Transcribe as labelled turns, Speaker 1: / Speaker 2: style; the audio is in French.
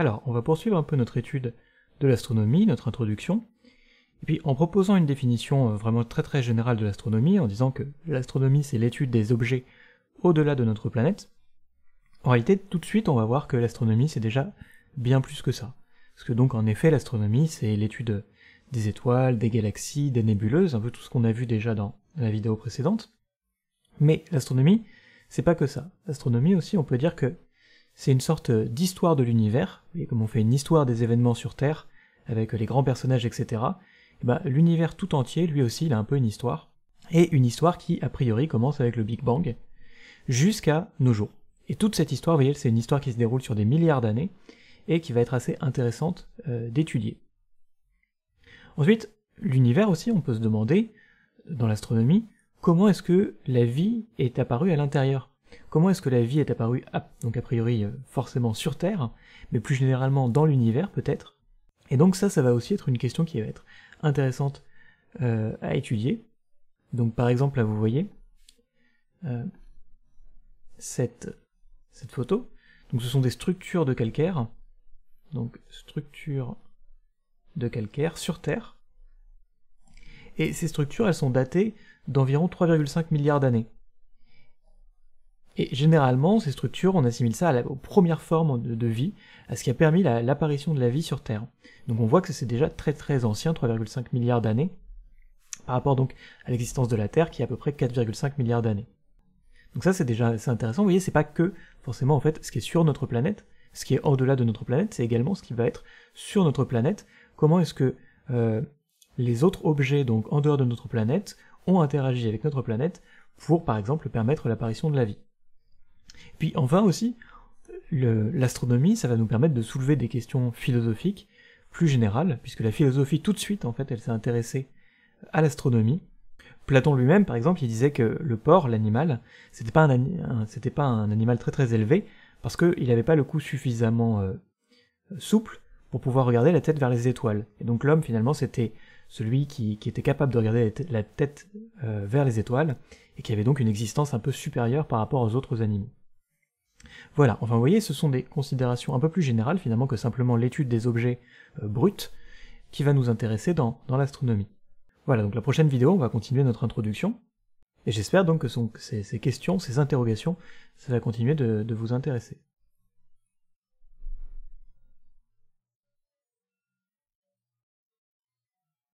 Speaker 1: Alors, on va poursuivre un peu notre étude de l'astronomie, notre introduction, et puis en proposant une définition euh, vraiment très très générale de l'astronomie, en disant que l'astronomie c'est l'étude des objets au-delà de notre planète, en réalité tout de suite on va voir que l'astronomie c'est déjà bien plus que ça. Parce que donc en effet l'astronomie c'est l'étude des étoiles, des galaxies, des nébuleuses, un peu tout ce qu'on a vu déjà dans la vidéo précédente. Mais l'astronomie, c'est pas que ça. L'astronomie aussi, on peut dire que c'est une sorte d'histoire de l'univers, comme on fait une histoire des événements sur Terre, avec les grands personnages, etc. Eh ben, l'univers tout entier, lui aussi, il a un peu une histoire, et une histoire qui, a priori, commence avec le Big Bang, jusqu'à nos jours. Et toute cette histoire, vous voyez, c'est une histoire qui se déroule sur des milliards d'années, et qui va être assez intéressante euh, d'étudier. Ensuite, l'univers aussi, on peut se demander, dans l'astronomie, comment est-ce que la vie est apparue à l'intérieur Comment est-ce que la vie est apparue, donc a priori euh, forcément sur Terre, mais plus généralement dans l'univers peut-être Et donc ça, ça va aussi être une question qui va être intéressante euh, à étudier. Donc par exemple, là vous voyez euh, cette, cette photo. Donc ce sont des structures de calcaire, donc structures de calcaire sur Terre. Et ces structures, elles sont datées d'environ 3,5 milliards d'années. Et généralement, ces structures, on assimile ça à la, aux premières formes de, vie, à ce qui a permis l'apparition de la vie sur Terre. Donc on voit que c'est déjà très très ancien, 3,5 milliards d'années, par rapport donc à l'existence de la Terre qui est à peu près 4,5 milliards d'années. Donc ça c'est déjà assez intéressant, vous voyez, c'est pas que forcément en fait ce qui est sur notre planète, ce qui est au-delà de notre planète, c'est également ce qui va être sur notre planète. Comment est-ce que euh, les autres objets, donc en dehors de notre planète, ont interagi avec notre planète pour par exemple permettre l'apparition de la vie. Puis enfin aussi, l'astronomie, ça va nous permettre de soulever des questions philosophiques plus générales, puisque la philosophie tout de suite, en fait, elle s'est intéressée à l'astronomie. Platon lui-même, par exemple, il disait que le porc, l'animal, c'était pas un, pas un animal très très élevé, parce qu'il n'avait pas le cou suffisamment euh, souple pour pouvoir regarder la tête vers les étoiles. Et donc l'homme, finalement, c'était celui qui, était capable de regarder la tête euh, vers les étoiles, et qui avait donc une existence un peu supérieure par rapport aux autres animaux. Voilà, enfin vous voyez, ce sont des considérations un peu plus générales finalement que simplement l'étude des objets euh, bruts qui va nous intéresser dans, l'astronomie. Voilà, donc la prochaine vidéo, on va continuer notre introduction, et j'espère donc que ces, questions, ces interrogations, ça va continuer de vous intéresser.